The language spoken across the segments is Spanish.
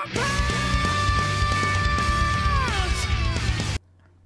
my pain!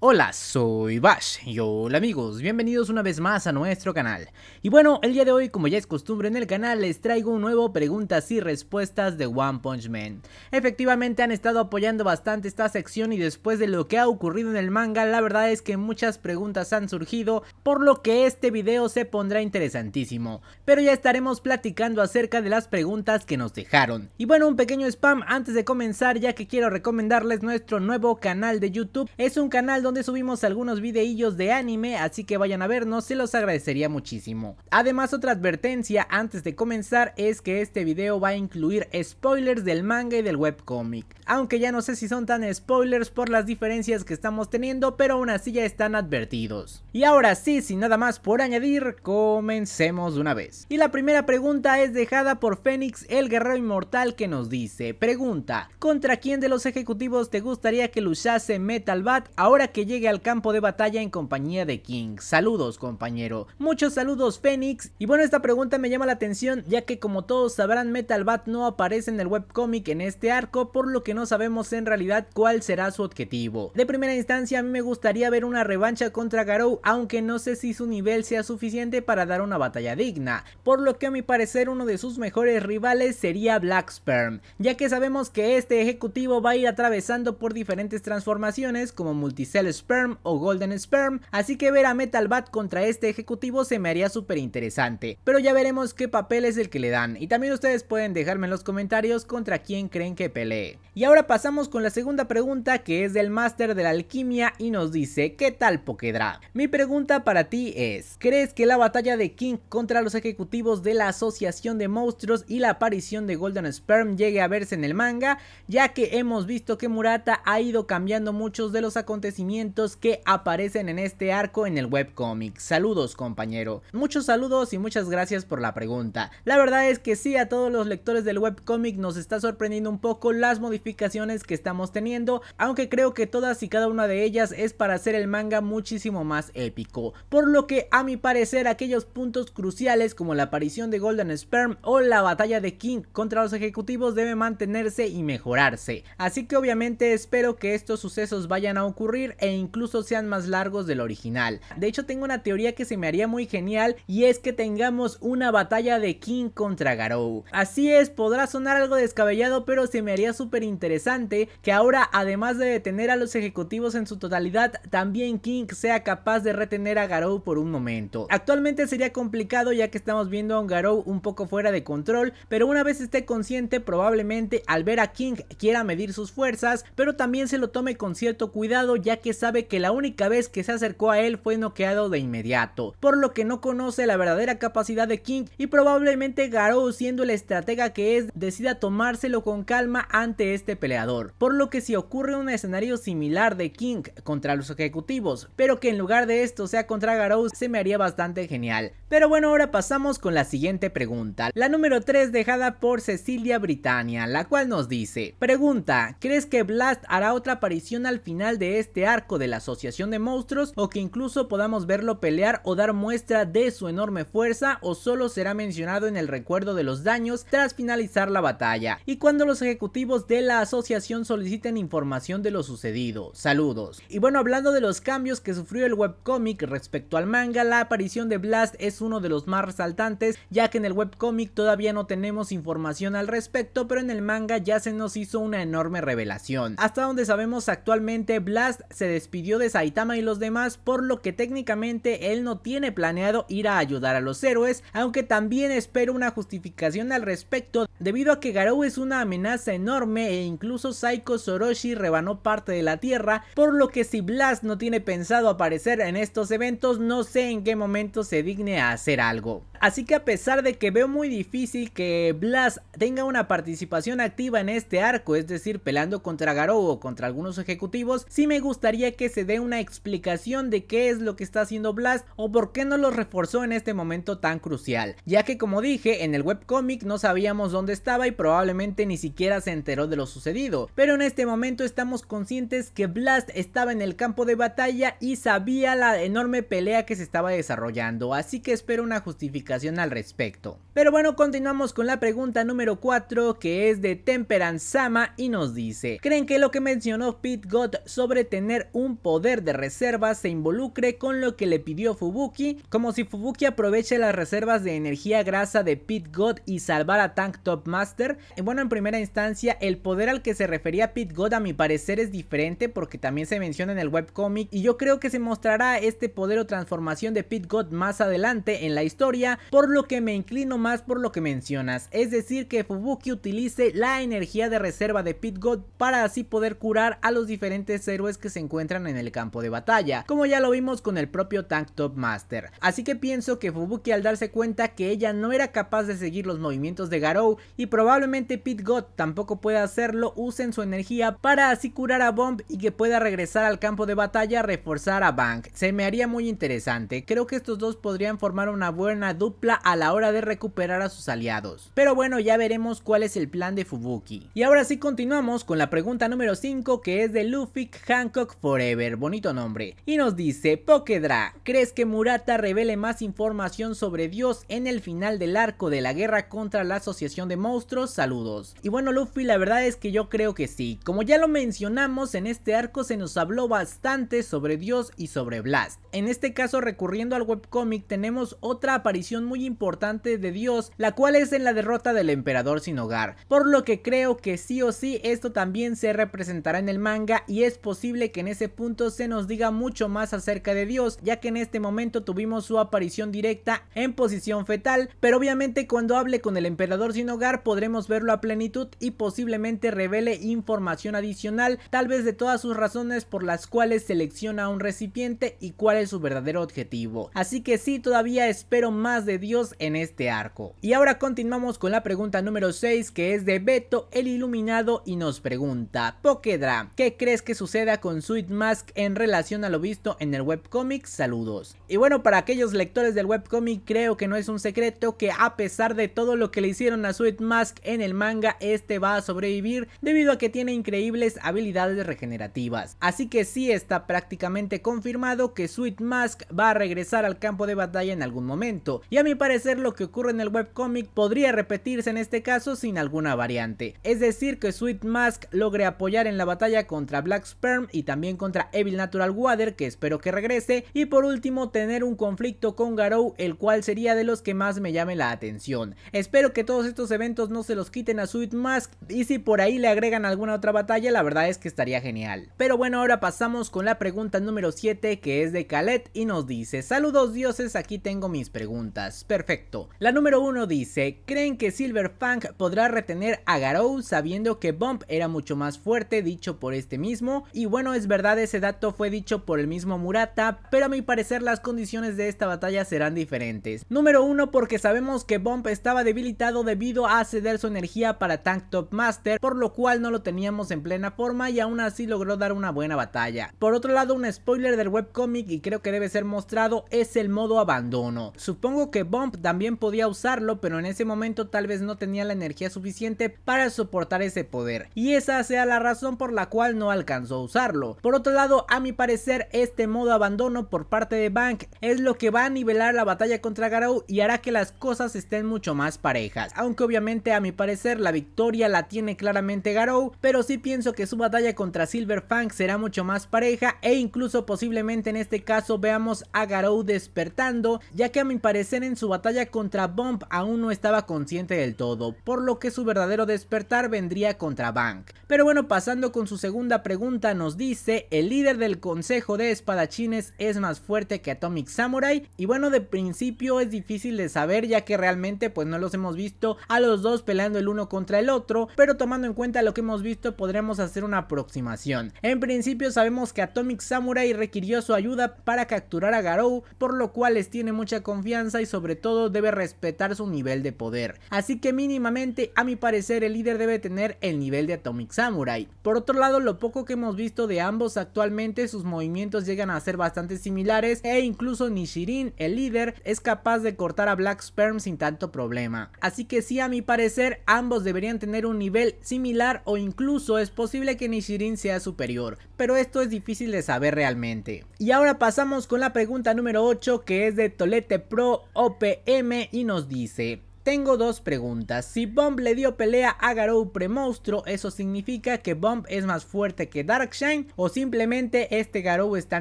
Hola, soy Bash y hola amigos, bienvenidos una vez más a nuestro canal. Y bueno, el día de hoy, como ya es costumbre en el canal, les traigo un nuevo preguntas y respuestas de One Punch Man. Efectivamente han estado apoyando bastante esta sección y después de lo que ha ocurrido en el manga, la verdad es que muchas preguntas han surgido, por lo que este video se pondrá interesantísimo. Pero ya estaremos platicando acerca de las preguntas que nos dejaron. Y bueno, un pequeño spam antes de comenzar, ya que quiero recomendarles nuestro nuevo canal de YouTube. Es un canal donde donde subimos algunos videillos de anime, así que vayan a vernos, se los agradecería muchísimo. Además, otra advertencia antes de comenzar es que este video va a incluir spoilers del manga y del webcomic. Aunque ya no sé si son tan spoilers por las diferencias que estamos teniendo, pero aún así ya están advertidos. Y ahora sí, sin nada más por añadir, comencemos de una vez. Y la primera pregunta es dejada por Fénix, el guerrero inmortal que nos dice. Pregunta, ¿contra quién de los ejecutivos te gustaría que luchase Metal Bat ahora que llegue al campo de batalla en compañía de King. Saludos compañero. Muchos saludos Fénix. Y bueno, esta pregunta me llama la atención ya que como todos sabrán Metal Bat no aparece en el webcómic en este arco por lo que no sabemos en realidad cuál será su objetivo. De primera instancia a mí me gustaría ver una revancha contra Garou aunque no sé si su nivel sea suficiente para dar una batalla digna. Por lo que a mi parecer uno de sus mejores rivales sería Black Sperm ya que sabemos que este ejecutivo va a ir atravesando por diferentes transformaciones como Multicell Sperm o Golden Sperm, así que ver a Metal Bat contra este ejecutivo se me haría súper interesante, pero ya veremos qué papel es el que le dan, y también ustedes pueden dejarme en los comentarios contra quién creen que pelee. Y ahora pasamos con la segunda pregunta que es del master de la Alquimia y nos dice, ¿qué tal Pokedra? Mi pregunta para ti es, ¿crees que la batalla de King contra los ejecutivos de la Asociación de Monstruos y la aparición de Golden Sperm llegue a verse en el manga? Ya que hemos visto que Murata ha ido cambiando muchos de los acontecimientos que aparecen en este arco en el webcomic. Saludos compañero. Muchos saludos y muchas gracias por la pregunta. La verdad es que sí, a todos los lectores del webcomic nos está sorprendiendo un poco las modificaciones que estamos teniendo, aunque creo que todas y cada una de ellas es para hacer el manga muchísimo más épico. Por lo que a mi parecer aquellos puntos cruciales como la aparición de Golden Sperm o la batalla de King contra los ejecutivos debe mantenerse y mejorarse. Así que obviamente espero que estos sucesos vayan a ocurrir e incluso sean más largos del original. De hecho tengo una teoría que se me haría muy genial y es que tengamos una batalla de King contra Garou. Así es, podrá sonar algo descabellado pero se me haría súper interesante que ahora además de detener a los ejecutivos en su totalidad, también King sea capaz de retener a Garou por un momento. Actualmente sería complicado ya que estamos viendo a un Garou un poco fuera de control, pero una vez esté consciente probablemente al ver a King quiera medir sus fuerzas, pero también se lo tome con cierto cuidado ya que sabe que la única vez que se acercó a él fue noqueado de inmediato, por lo que no conoce la verdadera capacidad de King y probablemente Garou siendo el estratega que es decida tomárselo con calma ante este peleador, por lo que si ocurre un escenario similar de King contra los ejecutivos, pero que en lugar de esto sea contra Garou se me haría bastante genial, pero bueno, ahora pasamos con la siguiente pregunta, la número 3 dejada por Cecilia Britannia, la cual nos dice, pregunta, ¿crees que Blast hará otra aparición al final de este arco de la Asociación de Monstruos o que incluso podamos verlo pelear o dar muestra de su enorme fuerza o solo será mencionado en el recuerdo de los daños tras finalizar la batalla y cuando los ejecutivos de la asociación soliciten información de lo sucedido. Saludos. Y bueno, hablando de los cambios que sufrió el webcómic respecto al manga, la aparición de Blast es uno de los más resaltantes, ya que en el webcomic todavía no tenemos información al respecto, pero en el manga ya se nos hizo una enorme revelación. Hasta donde sabemos actualmente, Blast se despidió de Saitama y los demás, por lo que técnicamente él no tiene planeado ir a ayudar a los héroes, aunque también espero una justificación al respecto, debido a que Garou es una amenaza enorme e incluso Saiko Soroshi rebanó parte de la tierra, por lo que si Blast no tiene pensado aparecer en estos eventos, no sé en qué momento se digne hacer algo. Así que a pesar de que veo muy difícil que Blast tenga una participación activa en este arco, es decir, pelando contra Garou o contra algunos ejecutivos, sí me gustaría que se dé una explicación de qué es lo que está haciendo Blast o por qué no lo reforzó en este momento tan crucial, ya que como dije, en el webcomic no sabíamos dónde estaba y probablemente ni siquiera se enteró de lo sucedido, pero en este momento estamos conscientes que Blast estaba en el campo de batalla y sabía la enorme pelea que se estaba desarrollando, así que espero una justificación al respecto. Pero bueno, continuamos con la pregunta número 4 que es de Temperance Sama y nos dice, ¿creen que lo que mencionó Pit God sobre tener un poder de reserva se involucre con lo que le pidió Fubuki? Como si Fubuki aproveche las reservas de energía grasa de Pit God y salvar a Tank Top Master. Eh, bueno, en primera instancia, el poder al que se refería Pit God a mi parecer es diferente porque también se menciona en el webcomic y yo creo que se mostrará este poder o transformación de Pit God más adelante en la historia, por lo que me inclino más por lo que mencionas, es decir que Fubuki utilice la energía de reserva de Pit God para así poder curar a los diferentes héroes que se encuentran en el campo de batalla, como ya lo vimos con el propio Tank Top Master. Así que pienso que Fubuki al darse cuenta que ella no era capaz de seguir los movimientos de Garou y probablemente Pit God tampoco pueda hacerlo, usen su energía para así curar a Bomb y que pueda regresar al campo de batalla a reforzar a Bank. Se me haría muy interesante, creo que estos dos podrían formar una buena dupla a la hora de recuperar a sus aliados. Pero bueno, ya veremos cuál es el plan de Fubuki. Y ahora sí continuamos con la pregunta número 5 que es de Luffy Hancock Forever, bonito nombre. Y nos dice, Pokedra, ¿crees que Murata revele más información sobre Dios en el final del arco de la guerra contra la Asociación de Monstruos? Saludos. Y bueno Luffy, la verdad es que yo creo que sí. Como ya lo mencionamos, en este arco se nos habló bastante sobre Dios y sobre Blast. En este caso recurriendo al webcómic, tenemos otra aparición muy importante de Dios, la cual es en la derrota del emperador sin hogar, por lo que creo que sí o sí esto también se representará en el manga y es posible que en ese punto se nos diga mucho más acerca de Dios, ya que en este momento tuvimos su aparición directa en posición fetal, pero obviamente cuando hable con el emperador sin hogar podremos verlo a plenitud y posiblemente revele información adicional, tal vez de todas sus razones por las cuales selecciona un recipiente y cuál es su verdadero objetivo. Así que sí, todavía espero más de Dios en este arco. Y ahora continuamos con la pregunta número 6 que es de Beto el Iluminado y nos pregunta, Pokedra, ¿qué crees que suceda con Sweet Mask en relación a lo visto en el webcomic? Saludos. Y bueno, para aquellos lectores del webcomic creo que no es un secreto que a pesar de todo lo que le hicieron a Sweet Mask en el manga, este va a sobrevivir debido a que tiene increíbles habilidades regenerativas. Así que sí está prácticamente confirmado que Sweet Mask va a regresar al campo de batalla en algún momento y a mi parecer lo que ocurre en el webcomic podría repetirse en este caso sin alguna variante. Es decir que Sweet Mask logre apoyar en la batalla contra Black Sperm y también contra Evil Natural Water que espero que regrese y por último tener un conflicto con Garou el cual sería de los que más me llame la atención. Espero que todos estos eventos no se los quiten a Sweet Mask y si por ahí le agregan alguna otra batalla la verdad es que estaría genial. Pero bueno ahora pasamos con la pregunta número 7 que es de Calet y nos dice saludos dioses aquí tengo mis preguntas. Perfecto. La número uno dice, ¿creen que Silver Fang podrá retener a Garou sabiendo que Bomb era mucho más fuerte, dicho por este mismo? Y bueno, es verdad, ese dato fue dicho por el mismo Murata, pero a mi parecer las condiciones de esta batalla serán diferentes. Número uno porque sabemos que Bomb estaba debilitado debido a ceder su energía para Tank Top Master, por lo cual no lo teníamos en plena forma y aún así logró dar una buena batalla. Por otro lado, un spoiler del webcomic y creo que debe ser mostrado es el modo abandono. Supongo que que Bomb también podía usarlo, pero en ese momento tal vez no tenía la energía suficiente para soportar ese poder. Y esa sea la razón por la cual no alcanzó a usarlo. Por otro lado, a mi parecer, este modo abandono por parte de Bank es lo que va a nivelar la batalla contra Garou y hará que las cosas estén mucho más parejas. Aunque obviamente a mi parecer la victoria la tiene claramente Garou, pero sí pienso que su batalla contra Silver Fang será mucho más pareja e incluso posiblemente en este caso veamos a Garou despertando, ya que a mi parecer en su batalla contra Bomb aún no estaba consciente del todo, por lo que su verdadero despertar vendría contra Bank. Pero bueno, pasando con su segunda pregunta, nos dice, el líder del Consejo de Espadachines es más fuerte que Atomic Samurai, y bueno, de principio es difícil de saber ya que realmente pues no los hemos visto a los dos peleando el uno contra el otro, pero tomando en cuenta lo que hemos visto podremos hacer una aproximación. En principio sabemos que Atomic Samurai requirió su ayuda para capturar a Garou, por lo cual les tiene mucha confianza y sobre todo debe respetar su nivel de poder. Así que mínimamente, a mi parecer, el líder debe tener el nivel de Atomic Samurai. Por otro lado, lo poco que hemos visto de ambos actualmente, sus movimientos llegan a ser bastante similares e incluso Nishirin, el líder, es capaz de cortar a Black Sperm sin tanto problema. Así que sí, a mi parecer, ambos deberían tener un nivel similar o incluso es posible que Nishirin sea superior, pero esto es difícil de saber realmente. Y ahora pasamos con la pregunta número 8 que es de Tolete Pro OPM y nos dice, tengo dos preguntas. Si Bomb le dio pelea a Garou premonstruo, ¿eso significa que Bomb es más fuerte que Darkshine o simplemente este Garou está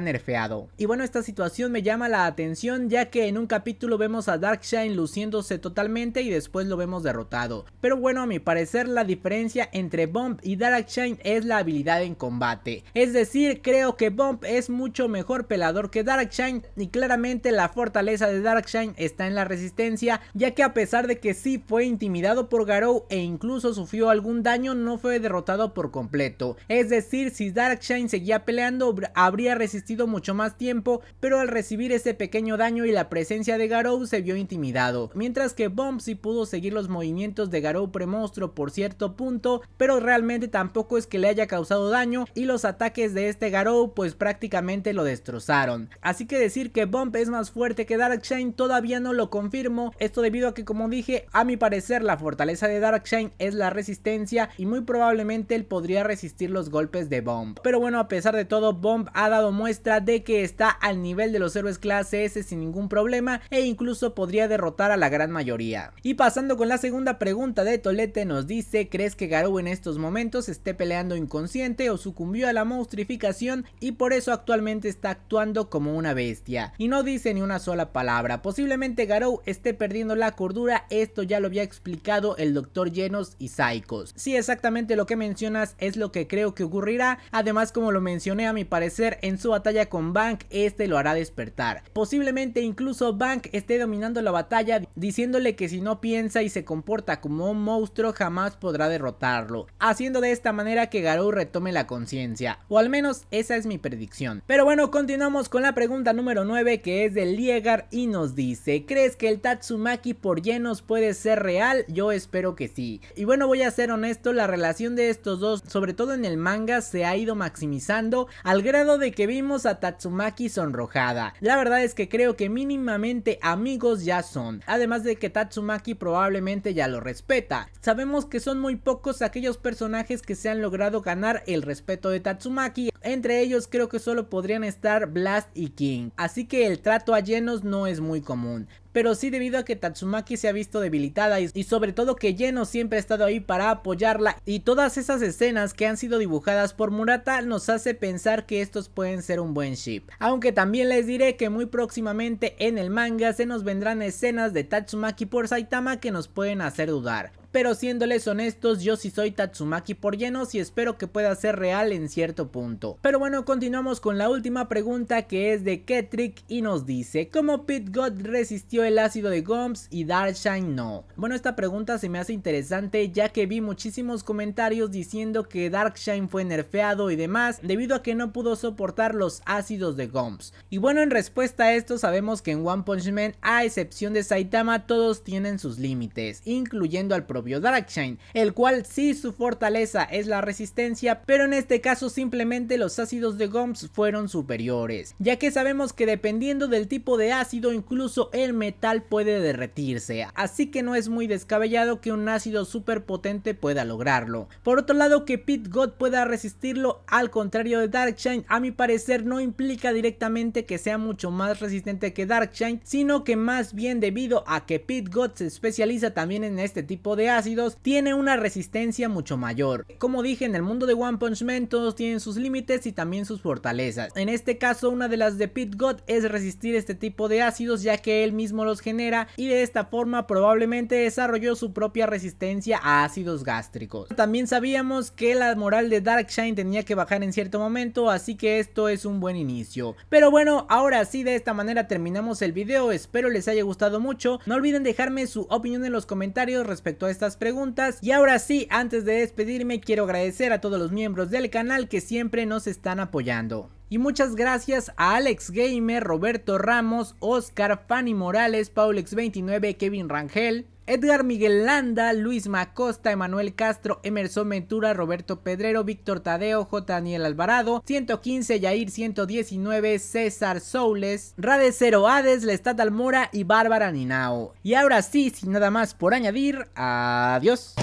nerfeado? Y bueno, esta situación me llama la atención ya que en un capítulo vemos a Darkshine luciéndose totalmente y después lo vemos derrotado. Pero bueno, a mi parecer la diferencia entre Bomb y Darkshine es la habilidad en combate. Es decir, creo que Bomb es mucho mejor pelador que Darkshine y claramente la fortaleza de Darkshine está en la resistencia ya que a pesar de que sí fue intimidado por Garou e incluso sufrió algún daño, no fue derrotado por completo. Es decir, si Darkshine seguía peleando, habría resistido mucho más tiempo, pero al recibir ese pequeño daño y la presencia de Garou se vio intimidado. Mientras que Bomb sí pudo seguir los movimientos de Garou premonstruo por cierto punto, pero realmente tampoco es que le haya causado daño y los ataques de este Garou pues prácticamente lo destrozaron. Así que decir que Bomb es más fuerte que Darkshine todavía no lo confirmo, esto debido a que como dije a mi parecer la fortaleza de Darkshine es la resistencia y muy probablemente él podría resistir los golpes de Bomb. Pero bueno, a pesar de todo, Bomb ha dado muestra de que está al nivel de los héroes clase S sin ningún problema e incluso podría derrotar a la gran mayoría. Y pasando con la segunda pregunta de Tolete nos dice, ¿crees que Garou en estos momentos esté peleando inconsciente o sucumbió a la monstrificación y por eso actualmente está actuando como una bestia? Y no dice ni una sola palabra, posiblemente Garou esté perdiendo la cordura esto ya lo había explicado el doctor Llenos y Psychos. Si exactamente lo que mencionas es lo que creo que ocurrirá, además como lo mencioné a mi parecer en su batalla con Bank, este lo hará despertar. Posiblemente incluso Bank esté dominando la batalla diciéndole que si no piensa y se comporta como un monstruo jamás podrá derrotarlo, haciendo de esta manera que Garou retome la conciencia, o al menos esa es mi predicción. Pero bueno, continuamos con la pregunta número 9 que es de Liegar y nos dice, ¿crees que el Tatsumaki por llenos puede ser real, yo espero que sí. Y bueno, voy a ser honesto, la relación de estos dos, sobre todo en el manga, se ha ido maximizando al grado de que vimos a Tatsumaki sonrojada. La verdad es que creo que mínimamente amigos ya son, además de que Tatsumaki probablemente ya lo respeta. Sabemos que son muy pocos aquellos personajes que se han logrado ganar el respeto de Tatsumaki, entre ellos creo que solo podrían estar Blast y King, así que el trato a llenos no es muy común pero sí debido a que Tatsumaki se ha visto debilitada y, sobre todo que Yeno siempre ha estado ahí para apoyarla y todas esas escenas que han sido dibujadas por Murata nos hace pensar que estos pueden ser un buen ship. Aunque también les diré que muy próximamente en el manga se nos vendrán escenas de Tatsumaki por Saitama que nos pueden hacer dudar pero siéndoles honestos yo sí soy Tatsumaki por llenos y espero que pueda ser real en cierto punto. Pero bueno, continuamos con la última pregunta que es de Ketrick y nos dice ¿Cómo Pit God resistió el ácido de GOMPS y Darkshine no? Bueno, esta pregunta se me hace interesante ya que vi muchísimos comentarios diciendo que Darkshine fue nerfeado y demás debido a que no pudo soportar los ácidos de GOMPS. Y bueno, en respuesta a esto sabemos que en One Punch Man, a excepción de Saitama, todos tienen sus límites, incluyendo al propio Dark Darkshine, el cual sí su fortaleza es la resistencia, pero en este caso simplemente los ácidos de Goms fueron superiores, ya que sabemos que dependiendo del tipo de ácido incluso el metal puede derretirse, así que no es muy descabellado que un ácido superpotente potente pueda lograrlo. Por otro lado que Pit God pueda resistirlo al contrario de Darkshine a mi parecer no implica directamente que sea mucho más resistente que Darkshine, sino que más bien debido a que Pit God se especializa también en este tipo de ácidos, tiene una resistencia mucho mayor. Como dije, en el mundo de One Punch Man todos tienen sus límites y también sus fortalezas. En este caso, una de las de Pit God es resistir este tipo de ácidos ya que él mismo los genera y de esta forma probablemente desarrolló su propia resistencia a ácidos gástricos. También sabíamos que la moral de Darkshine tenía que bajar en cierto momento, así que esto es un buen inicio. Pero bueno, ahora sí, de esta manera terminamos el video, espero les haya gustado mucho. No olviden dejarme su opinión en los comentarios respecto a esta preguntas. Y ahora sí, antes de despedirme, quiero agradecer a todos los miembros del canal que siempre nos están apoyando. Y muchas gracias a Alex Gamer, Roberto Ramos, Oscar, Fanny Morales, Paulex29, Kevin Rangel, Edgar Miguel Landa, Luis Macosta, Emanuel Castro, Emerson Ventura, Roberto Pedrero, Víctor Tadeo, J. Daniel Alvarado, 115, Yair 119, César Soules, Radecero Hades, Lestat Almora y Bárbara Ninao. Y ahora sí, sin nada más por añadir, adiós.